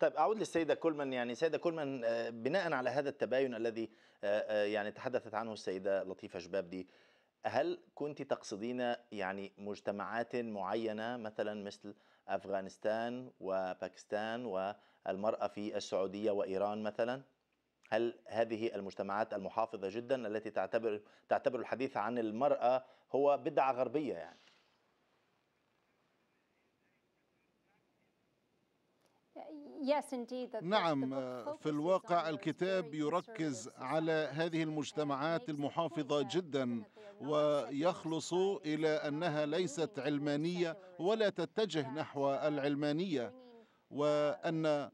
طيب اعود للسيده كولمان يعني السيده كولمان آه، بناء على هذا التباين الذي آه، آه، يعني تحدثت عنه السيده لطيفه شباب دي هل كنت تقصدين يعني مجتمعات معينه مثلا مثل افغانستان وباكستان والمراه في السعوديه وايران مثلا؟ هل هذه المجتمعات المحافظه جدا التي تعتبر تعتبر الحديث عن المراه هو بدعه غربيه يعني؟ نعم آه، في الواقع الكتاب يركز على هذه المجتمعات المحافظة جدا ويخلص إلى أنها ليست علمانية ولا تتجه نحو العلمانية وأن uh,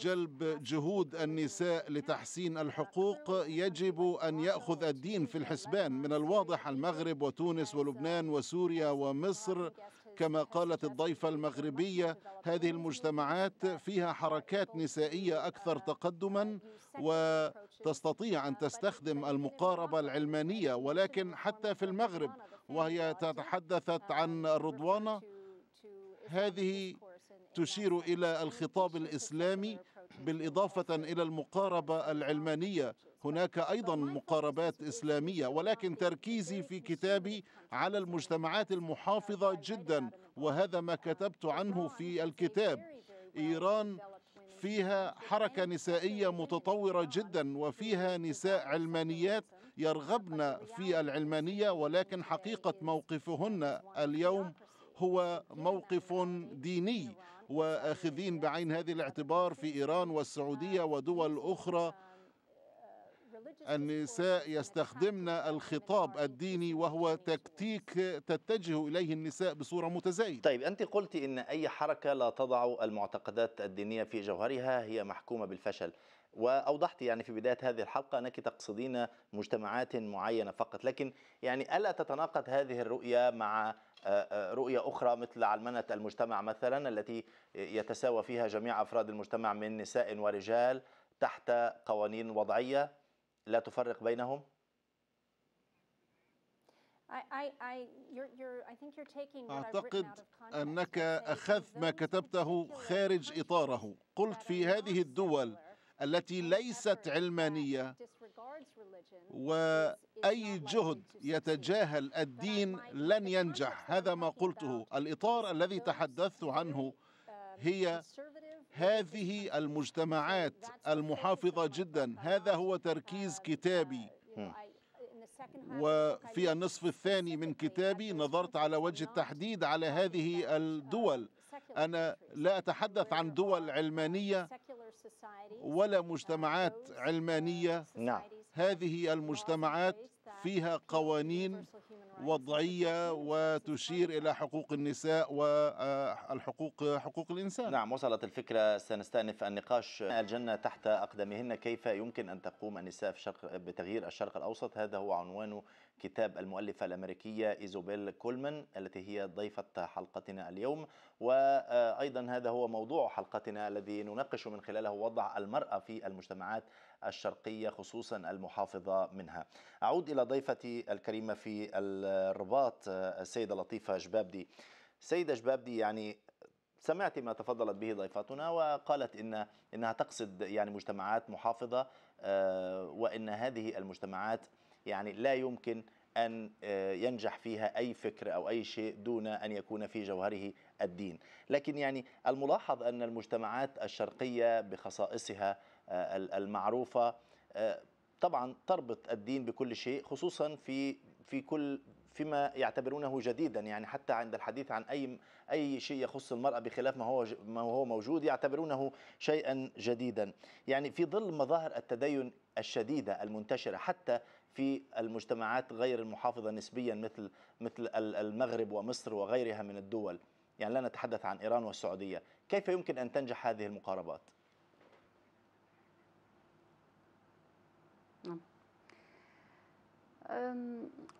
جلب جهود النساء لتحسين الحقوق يجب ان ياخذ الدين في الحسبان من الواضح المغرب وتونس ولبنان uh, وسوريا ومصر كما قالت الضيفة المغربية هذه المجتمعات فيها حركات نسائية أكثر تقدما وتستطيع أن تستخدم المقاربة العلمانية ولكن حتى في المغرب وهي تتحدثت عن الرضوانة هذه تشير إلى الخطاب الإسلامي بالإضافة إلى المقاربة العلمانية هناك أيضا مقاربات إسلامية ولكن تركيزي في كتابي على المجتمعات المحافظة جدا وهذا ما كتبت عنه في الكتاب إيران فيها حركة نسائية متطورة جدا وفيها نساء علمانيات يرغبن في العلمانية ولكن حقيقة موقفهن اليوم هو موقف ديني واخذين بعين هذه الاعتبار في ايران والسعوديه ودول اخرى النساء يستخدمن الخطاب الديني وهو تكتيك تتجه اليه النساء بصوره متزايده. طيب انت قلت ان اي حركه لا تضع المعتقدات الدينيه في جوهرها هي محكومه بالفشل، واوضحت يعني في بدايه هذه الحلقه انك تقصدين مجتمعات معينه فقط لكن يعني الا تتناقض هذه الرؤيه مع آه، آه، رؤية أخرى مثل علمنة المجتمع مثلا التي يتساوى فيها جميع أفراد المجتمع من نساء ورجال تحت قوانين وضعية لا تفرق بينهم؟ أعتقد أنك أخذت ما كتبته خارج إطاره قلت في هذه الدول التي ليست علمانية وأي جهد يتجاهل الدين لن ينجح هذا ما قلته الإطار الذي تحدثت عنه um, هي هذه المجتمعات المحافظة جدا هذا هو تركيز كتابي uh, hmm. وفي النصف الثاني من كتابي نظرت على وجه التحديد على هذه uh, الدول أنا لا أتحدث عن دول علمانية ولا uh, مجتمعات uh, علمانية نعم هذه المجتمعات فيها قوانين وضعية وتشير إلى حقوق النساء والحقوق آه، حقوق الإنسان نعم وصلت الفكرة سنستأنف النقاش الجنة تحت أقدامهن كيف يمكن أن تقوم النساء في شرق بتغيير الشرق الأوسط هذا هو عنوان كتاب المؤلفة الأمريكية إيزوبيل كولمان التي هي ضيفة حلقتنا اليوم وأيضا هذا هو موضوع حلقتنا الذي نناقش من خلاله وضع المرأة في المجتمعات الشرقية خصوصا المحافظة منها أعود إلى ضيفتي الكريمة في الرباط السيدة لطيفة جبابدي سيدة جبابدي يعني سمعت ما تفضلت به ضيفتنا وقالت إن إنها تقصد يعني مجتمعات محافظة آه، وإن هذه المجتمعات يعني لا يمكن أن آه، ينجح فيها أي فكر أو أي شيء دون أن يكون في جوهره الدين لكن يعني الملاحظ أن المجتمعات الشرقية بخصائصها آه، المعروفة آه، طبعا تربط الدين بكل شيء خصوصا في في كل فيما يعتبرونه جديدا يعني حتى عند الحديث عن اي اي شيء يخص المراه بخلاف ما هو ما هو موجود يعتبرونه شيئا جديدا يعني في ظل مظاهر التدين الشديده المنتشره حتى في المجتمعات غير المحافظة نسبيا مثل مثل المغرب ومصر وغيرها من الدول يعني لا نتحدث عن إيران والسعودية كيف يمكن أن تنجح هذه المقاربات؟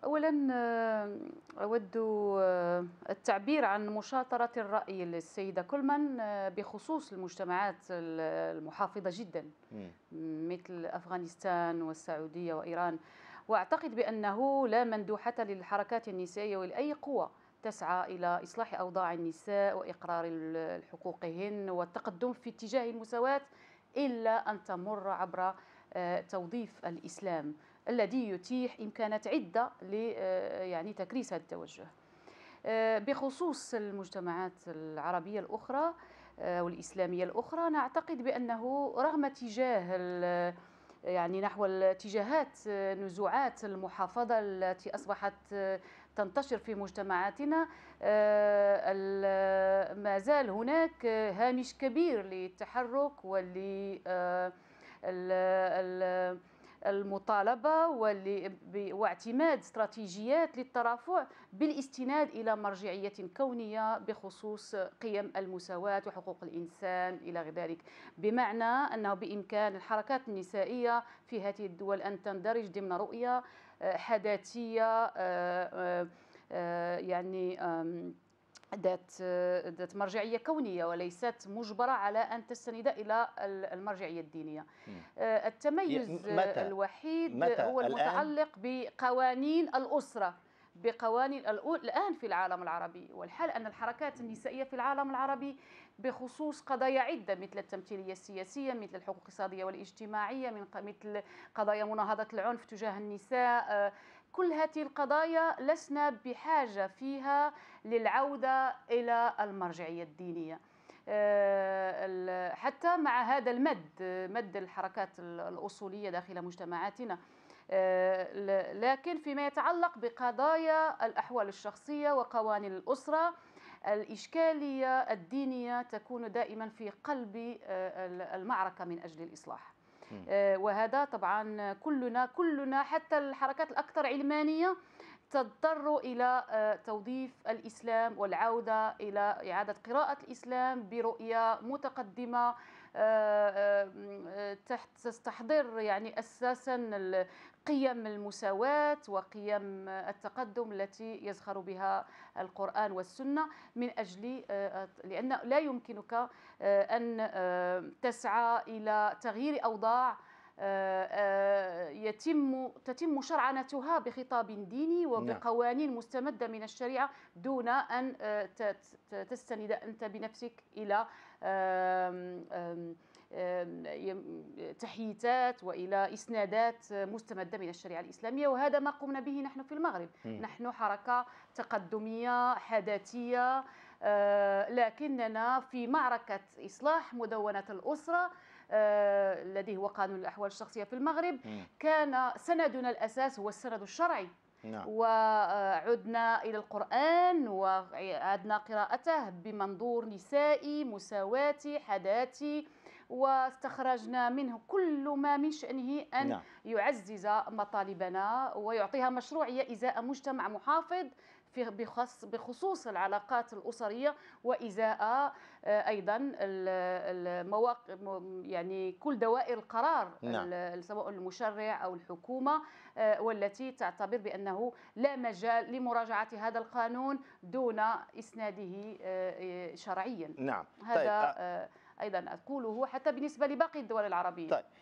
اولا اود التعبير عن مشاطره الراي للسيده كولمان بخصوص المجتمعات المحافظه جدا مثل افغانستان والسعوديه وايران واعتقد بانه لا مندوحه للحركات النسائيه ولاي قوى تسعى الى اصلاح اوضاع النساء واقرار حقوقهن والتقدم في اتجاه المساواه الا ان تمر عبر أه، توظيف الاسلام الذي يتيح إمكانات عدة ل آه، يعني تكريس هذا التوجه آه، بخصوص المجتمعات العربية الأخرى آه، والإسلامية الأخرى نعتقد بأنه رغم اتجاه يعني نحو الاتجاهات نزوعات المحافظة التي أصبحت تنتشر في مجتمعاتنا ما زال هناك هامش كبير للتحرك ول المطالبه واعتماد استراتيجيات للترافع بالاستناد الى مرجعيه كونيه بخصوص قيم المساواه وحقوق الانسان الى غير ذلك بمعنى انه بامكان الحركات النسائيه في هذه الدول ان تندرج ضمن رؤيه آه، حداثيه آه، آه، يعني ذات ذات مرجعيه كونيه وليست مجبره على ان تستند الى المرجعيه الدينيه. آه، التميز متى؟ الوحيد متى؟ هو المتعلق بقوانين الاسره بقوانين الآن في العالم العربي والحال أن الحركات النسائية في العالم العربي بخصوص قضايا عدة مثل التمثيلية السياسية مثل الحقوق الاقتصادية والاجتماعية مثل قضايا مناهضة العنف تجاه النساء آه، كل هذه القضايا لسنا بحاجة فيها للعودة إلى المرجعية الدينية آه، حتى مع هذا المد مد الحركات الأصولية داخل مجتمعاتنا آه، لكن فيما يتعلق بقضايا الأحوال الشخصية وقوانين الأسرة الإشكالية الدينية تكون دائما في قلب آه، المعركة من أجل الإصلاح آه، وهذا طبعا كلنا كلنا حتى الحركات الاكثر علمانيه تضطر الى آه، توظيف الاسلام والعوده الى اعاده قراءه الاسلام برؤيه متقدمه آه، تحت تستحضر يعني اساسا قيم المساواة وقيم التقدم التي يزخر بها القرآن والسنة من أجل آه، آه، لأن لا يمكنك آه، أن تسعى إلى تغيير أوضاع آه، آه، يتم تتم شرعنتها بخطاب ديني نعم. وبقوانين مستمدة من الشريعة دون أن آه، تستند أنت بنفسك إلى تحييتات والى اسنادات مستمده من الشريعه الاسلاميه وهذا ما قمنا به نحن في المغرب، م. نحن حركه تقدميه حداثيه آه، لكننا في معركة إصلاح مدونة الأسرة آه، الذي هو قانون الأحوال الشخصية في المغرب كان سندنا الأساس هو السند الشرعي نعم. وعدنا إلى القرآن وعدنا قراءته بمنظور نسائي مساواتي حداثي واستخرجنا منه كل ما من شأنه أن نعم. يعزز مطالبنا ويعطيها مشروعية إزاء مجتمع محافظ في بخص بخصوص العلاقات الأسرية وإزاء آه، أيضا المواقع يعني كل دوائر القرار نعم. سواء المشرع أو الحكومة آه، والتي تعتبر بأنه لا مجال لمراجعة هذا القانون دون إسناده آه، شرعيا نعم طيب، هذا طيب. أيضا أقوله حتى بالنسبة لباقي الدول العربية طيب.